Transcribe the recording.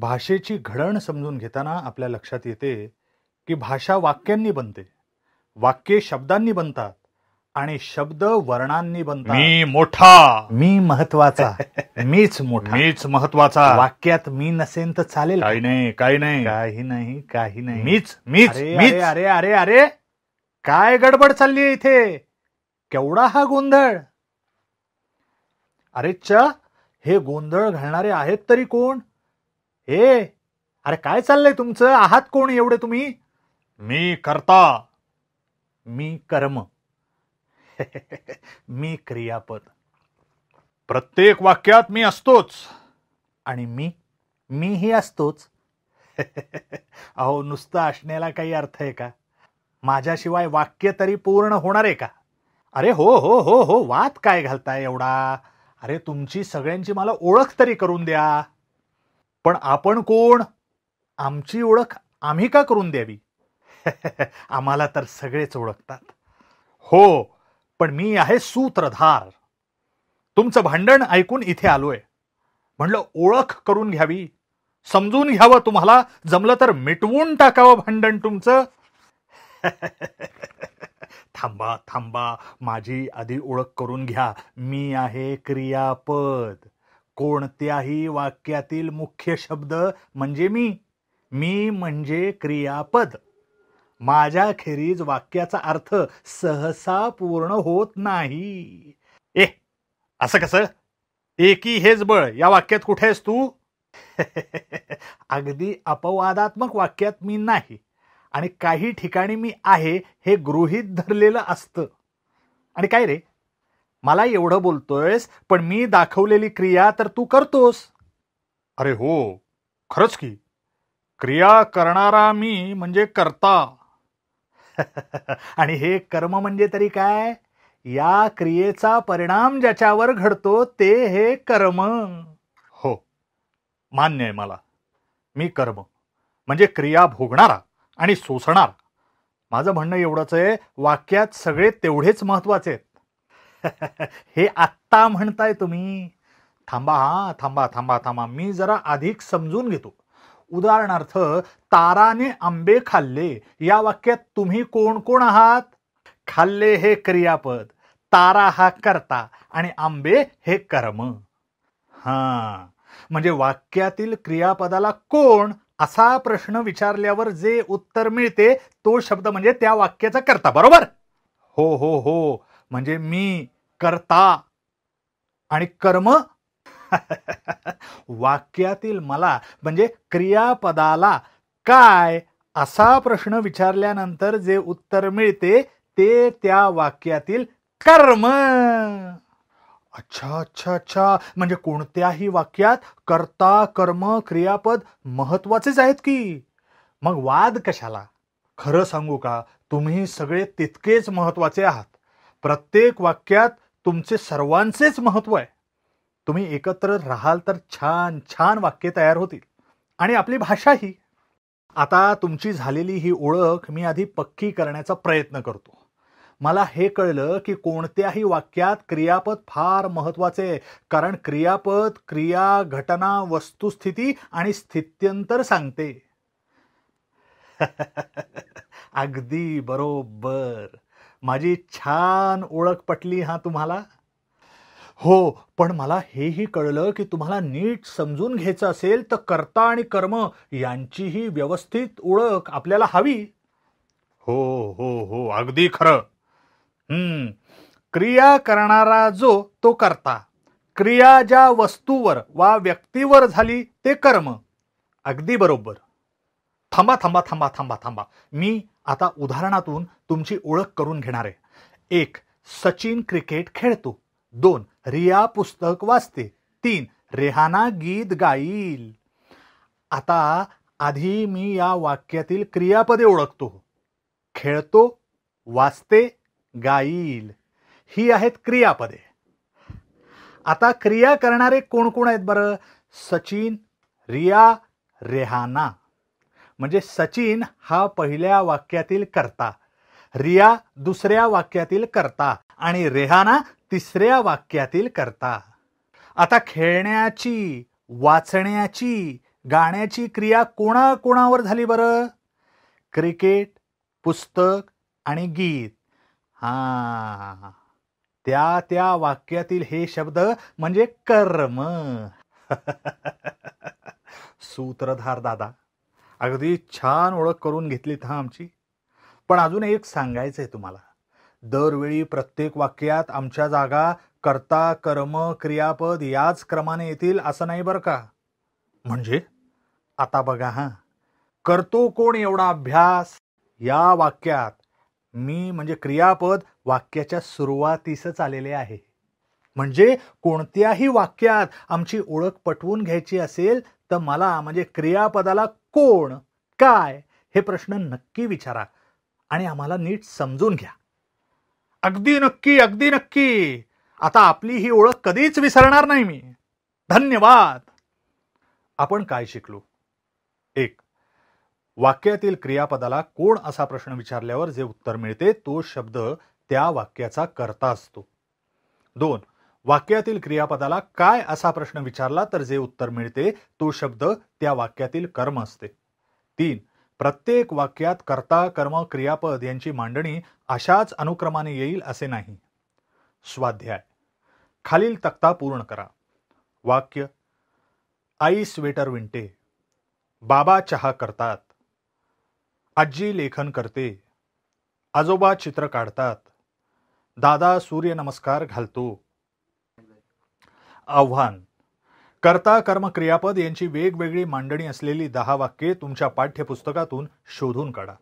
भाषेची घडण समजून घेताना आपल्या लक्षात येते की भाषा वाक्यांनी बनते वाक्ये शब्दांनी बनतात आणि शब्द वर्णांनी बनतात मी मोठा मी महत्वाचा मीच मोठा मीच महत्वाचा वाक्यात मी नसेन तर चालेल काही नाही काही नाही काही नाही काही नाही मीच मीच अरे अरे अरे अरे काय गडबड चालली इथे केवढा हा गोंधळ अरे च हे गोंधळ घालणारे आहेत तरी कोण हे अरे काय चाललंय तुमचं आहात कोण एवढे तुम्ही मी करता मी कर्म मी क्रियापद प्रत्येक वाक्यात मी असतोच आणि मी मीही असतोच अहो नुसतं असण्याला काही अर्थ आहे का माझ्याशिवाय वाक्य तरी पूर्ण होणार आहे का अरे हो हो हो हो वाद काय घालताय एवढा अरे तुमची सगळ्यांची मला ओळख तरी करून द्या पण आपण कोण आमची ओळख आम्ही का करून द्यावी आम्हाला तर सगळेच ओळखतात हो पण मी आहे सूत्रधार तुमचं भांडण ऐकून इथे आलोय म्हणलं ओळख करून घ्यावी समजून घ्यावं तुम्हाला जमलं तर मिटवून टाकावं भांडण तुमचं थांबा थांबा माझी आधी ओळख करून घ्या मी आहे क्रियापद कोणत्याही वाक्यातील मुख्य शब्द म्हणजे मी मी म्हणजे क्रियापद माझ्याखेरीज वाक्याचा अर्थ सहसा पूर्ण होत नाही ए असं कसं एकी हेच बळ या वाक्यात कुठे आहेस तू अगदी अपवादात्मक वाक्यात मी नाही आणि काही ठिकाणी मी आहे हे गृहीत धरलेलं असतं आणि काय रे मला एवढं बोलतोयस पण मी दाखवलेली क्रिया तर तू करतोस अरे हो खरंच की क्रिया करणारा मी म्हणजे करता आणि हे कर्म म्हणजे तरी काय या क्रियेचा परिणाम ज्याच्यावर घडतो ते हे कर्म हो मान्य आहे मला मी कर्म म्हणजे क्रिया भोगणारा आणि सोसणार माझं म्हणणं एवढंच आहे वाक्यात सगळे तेवढेच महत्वाचे आहेत हे आत्ता म्हणताय तुम्ही थांबा हा थांबा थांबा थांबा मी जरा अधिक समजून घेतो उदाहरणार्थ ताराने आंबे खाल्ले या वाक्यात तुम्ही कोण कोण आहात खाल्ले हे क्रियापद तारा हा करता आणि आंबे हे कर्म हा म्हणजे वाक्यातील क्रियापदाला कोण असा प्रश्न विचारल्यावर जे उत्तर मिळते तो शब्द म्हणजे त्या वाक्याचा करता बरोबर हो हो हो म्हणजे मी करता आणि कर्म वाक्यातील मला म्हणजे क्रियापदाला काय असा प्रश्न विचारल्यानंतर जे उत्तर मिळते ते त्या वाक्यातील कर्म अच्छा अच्छा अच्छा म्हणजे कोणत्याही वाक्यात कर्ता कर्म क्रियापद महत्वाचेच आहेत की मग वाद कशाला खरं सांगू का तुम्ही सगळे तितकेच महत्वाचे आहात प्रत्येक वाक्यात तुमचे सर्वांचेच महत्व आहे तुम्ही एकत्र राहाल तर छान छान वाक्य तयार होतील आणि आपली भाषा ही आता तुमची झालेली ही ओळख मी आधी पक्की करण्याचा प्रयत्न करतो मला हे कळलं की कोणत्याही वाक्यात क्रियापद फार महत्त्वाचे आहे कारण क्रियापद क्रिया घटना वस्तुस्थिती आणि स्थित्यंतर सांगते अगदी बरोबर माझी छान ओळख पटली हा तुम्हाला हो पण मला हेही कळलं की तुम्हाला नीट समजून घ्यायचं असेल तर कर्ता आणि कर्म यांचीही व्यवस्थित ओळख आपल्याला हवी हो हो हो अगदी खरं हम्म क्रिया करणारा जो तो करता, क्रिया ज्या वस्तूवर वा व्यक्तीवर झाली ते कर्म अगदी बरोबर थांबा थांबा थांबा थांबा थांबा मी आता उदाहरणातून तुमची ओळख करून घेणार आहे एक सचिन क्रिकेट खेळतो दोन रिया पुस्तक वाचते तीन रेहाना गीत गाईल आता आधी मी या वाक्यातील क्रियापदे ओळखतो खेळतो वाचते गाईल ही आहेत क्रियापदे आता क्रिया करणारे कोण कोण आहेत बरं सचिन रिया रेहाना म्हणजे सचिन हा पहिल्या वाक्यातील करता रिया दुसऱ्या वाक्यातील करता आणि रेहाना तिसऱ्या वाक्यातील करता आता खेळण्याची वाचण्याची गाण्याची क्रिया कोणाकोणावर झाली बरं क्रिकेट पुस्तक आणि गीत हा त्या त्या वाक्यातील हे शब्द म्हणजे कर्म सूत्रधार दादा अगदी छान ओळख करून घेतलीत हा आमची पण अजून एक सांगायचं आहे तुम्हाला दरवेळी प्रत्येक वाक्यात आमच्या जागा कर्ता कर्म क्रियापद याच क्रमाने येतील असं नाही बरं का म्हणजे आता बघा हां करतो कोण एवढा अभ्यास या वाक्यात मी म्हणजे क्रियापद वाक्याच्या सुरुवातीसच आलेले आहे म्हणजे कोणत्याही वाक्यात आमची ओळख पटवून घ्यायची असेल तर मला म्हणजे क्रियापदाला कोण काय हे प्रश्न नक्की विचारा आणि आम्हाला नीट समजून घ्या अगदी नक्की अगदी नक्की आता आपली ही ओळख कधीच विसरणार नाही मी धन्यवाद आपण काय शिकलो एक वाक्यातील क्रियापदाला कोण असा प्रश्न विचारल्यावर जे उत्तर मिळते तो शब्द त्या वाक्याचा करता असतो दोन वाक्यातील क्रियापदाला काय असा प्रश्न विचारला तर जे उत्तर मिळते तो शब्द त्या वाक्यातील कर्म असते तीन प्रत्येक वाक्यात कर्ता कर्म क्रियापद यांची मांडणी अशाच अनुक्रमाने येईल असे नाही स्वाध्याय खालील तक्ता पूर्ण करा वाक्य आई स्वेटर विणते बाबा चहा करतात आजी लेखन करते आजोबा चित्र काढतात दादा सूर्य नमस्कार घालतो आव्हान कर्ता कर्म क्रियापद यांची वेगवेगळी मांडणी असलेली दहा वाक्ये तुमच्या पाठ्यपुस्तकातून शोधून काढा